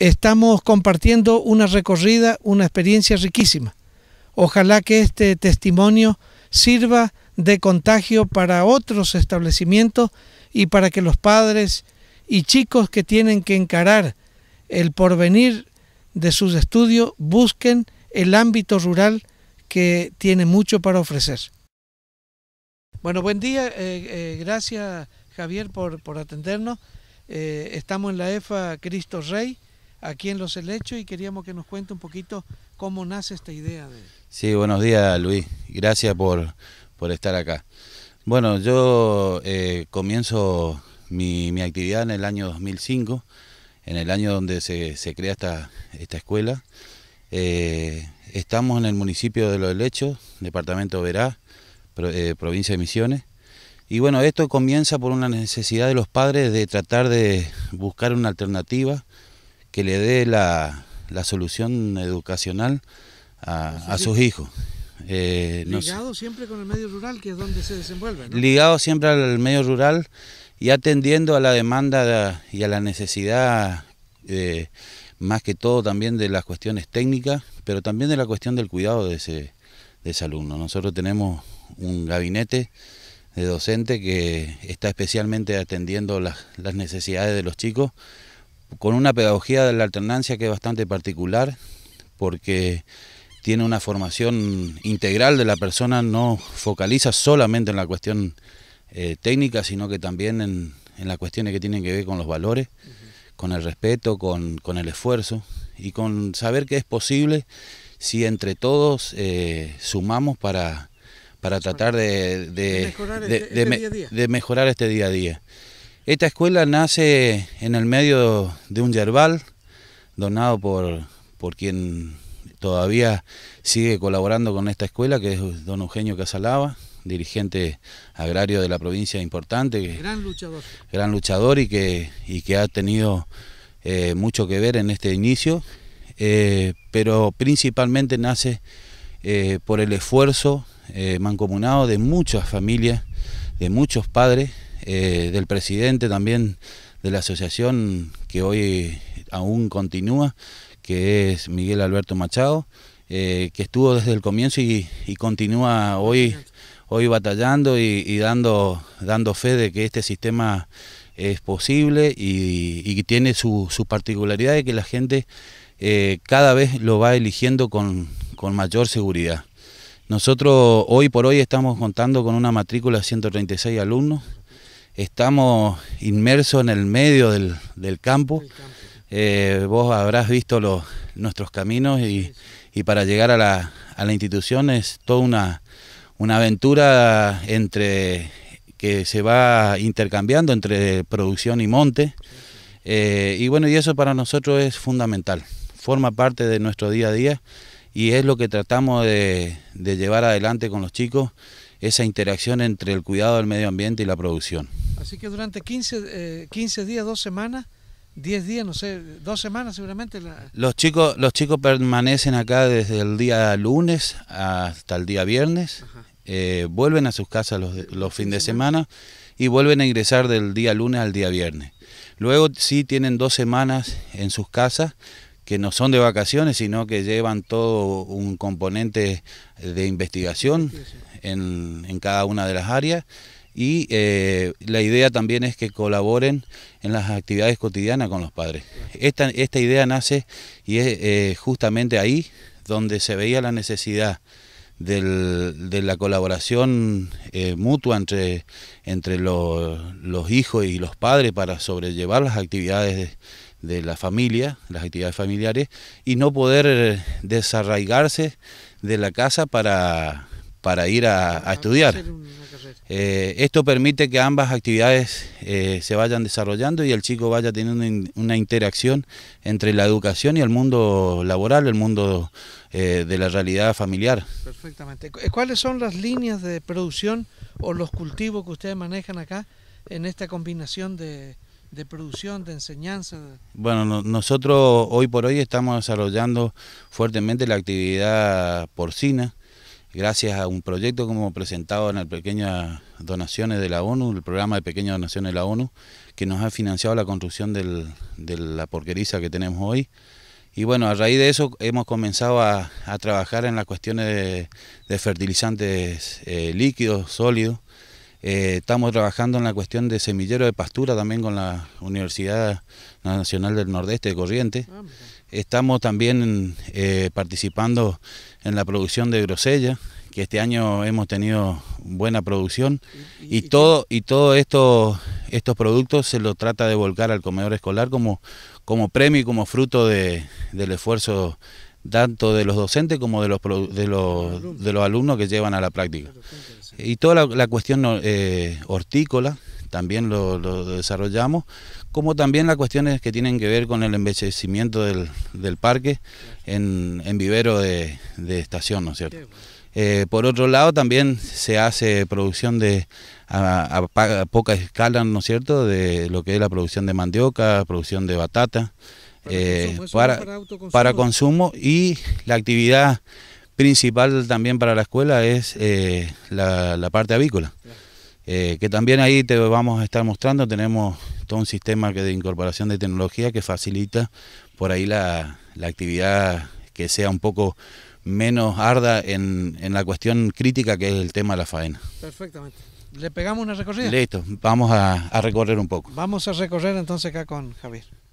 estamos compartiendo una recorrida, una experiencia riquísima. Ojalá que este testimonio sirva de contagio para otros establecimientos y para que los padres y chicos que tienen que encarar el porvenir de sus estudios busquen el ámbito rural que tiene mucho para ofrecer. Bueno, buen día, eh, eh, gracias Javier por, por atendernos. Eh, estamos en la EFA Cristo Rey aquí en Los Elechos y queríamos que nos cuente un poquito cómo nace esta idea. Sí, buenos días Luis, gracias por, por estar acá. Bueno, yo eh, comienzo mi, actividad en el año 2005, en el año donde se, se crea esta, esta escuela. Eh, estamos en el municipio de Los Elechos... departamento Verá, eh, provincia de Misiones. Y bueno, esto comienza por una necesidad de los padres de tratar de buscar una alternativa que le dé la, solución educacional a, sus hijos. Eh, ligado siempre con el medio rural, que es donde se desenvuelve. Ligado siempre al medio rural y atendiendo a la demanda y a la necesidad, eh, más que todo también de las cuestiones técnicas, pero también de la cuestión del cuidado de ese, ese alumno. Nosotros tenemos un gabinete de docente que está especialmente atendiendo las, las necesidades de los chicos con una pedagogía de la alternancia que es bastante particular, porque tiene una formación integral de la persona, no focaliza solamente en la cuestión eh, técnica, sino que también en, las cuestiones que tienen que ver con los valores, con el respeto, con, el esfuerzo y con saber que es posible si entre todos eh, sumamos para, tratar de, mejorar este día a día. Esta escuela nace en el medio de un yerbal donado por, por quien todavía sigue colaborando con esta escuela, que es don Eugenio Casalaba, dirigente agrario de la provincia importante. Gran luchador. Gran luchador y que, y que ha tenido eh, mucho que ver en este inicio, eh, pero principalmente nace eh, por el esfuerzo mancomunado de muchas familias, de muchos padres eh, del presidente también de la asociación que hoy aún continúa, que es Miguel Alberto Machado, eh, que estuvo desde el comienzo y, continúa hoy, hoy batallando y, dando, dando fe de que este sistema es posible y, que tiene su, particularidades particularidad de que la gente eh, cada vez lo va eligiendo con, con mayor seguridad. Nosotros hoy por hoy estamos contando con una matrícula de 136 alumnos, estamos inmersos en el medio del, del campo. Eh, vos habrás visto los, nuestros caminos y, para llegar a la, institución es toda una, aventura entre que se va intercambiando entre producción y monte. Eh, y bueno, y eso para nosotros es fundamental, forma parte de nuestro día a día y es lo que tratamos de, de llevar adelante con los chicos esa interacción entre el cuidado del medio ambiente y la producción. Así que durante 15, eh, días, dos semanas, 10 días, no sé, dos semanas seguramente. Los, chicos, los chicos permanecen acá desde el día lunes hasta el día viernes, eh, vuelven a sus casas los, los fines de semana y vuelven a ingresar del día lunes al día viernes. Luego sí tienen dos semanas en sus casas que no son de vacaciones, sino que llevan todo un componente de investigación, en, cada una de las áreas y eh, la idea también es que colaboren en las actividades cotidianas con los padres. Esta, esta idea nace y es eh, justamente ahí donde se veía la necesidad del, de la colaboración eh, mutua entre, entre los, hijos y los padres para sobrellevar las actividades de, de la familia, las actividades familiares, y no poder desarraigarse de la casa para para ir a, estudiar. Eh, esto permite que ambas actividades eh, se vayan desarrollando y el chico vaya teniendo una interacción entre la educación y el mundo laboral, el mundo eh, de la realidad familiar. Perfectamente. ¿Cuáles son las líneas de producción o los cultivos que ustedes manejan acá en esta combinación de, producción, de enseñanza? Bueno, nosotros hoy por hoy estamos desarrollando fuertemente la actividad porcina, gracias a un proyecto como presentado en las pequeñas donaciones de la ONU, el programa de pequeñas donaciones de la ONU, que nos ha financiado la construcción de la porqueriza que tenemos hoy. Y bueno, a raíz de eso hemos comenzado a, trabajar en las cuestiones de, fertilizantes eh, líquidos, sólidos. Eh, estamos trabajando en la cuestión de semillero de pastura también con la Universidad Nacional del Nordeste de Corrientes. Ah, Estamos también eh, participando en la producción de grosella, que este año hemos tenido buena producción y, todo y todo estos productos se lo trata de volcar al comedor escolar como, como premio y como fruto de, del esfuerzo tanto de los docentes como de los, de los, de los alumnos que llevan a la práctica. Y toda la, cuestión eh, hortícola, también lo, desarrollamos, como también las cuestiones que tienen que ver con el envejecimiento del, parque en, vivero de, estación, ¿no es cierto? Eh, por otro lado, también se hace producción de a, poca escala, ¿no es cierto?, de lo que es la producción de mandioca, producción de batata, para, eh, consumo, para, consumo y la actividad principal también para la escuela es eh, la, parte avícola. Eh, que también ahí te vamos a estar mostrando, tenemos todo un sistema de incorporación de tecnología que facilita por ahí la, actividad que sea un poco menos arda en, la cuestión crítica que es el tema de la faena. Perfectamente. ¿Le pegamos una recorrida? Listo, vamos a recorrer un poco. Vamos a recorrer entonces acá con Javier.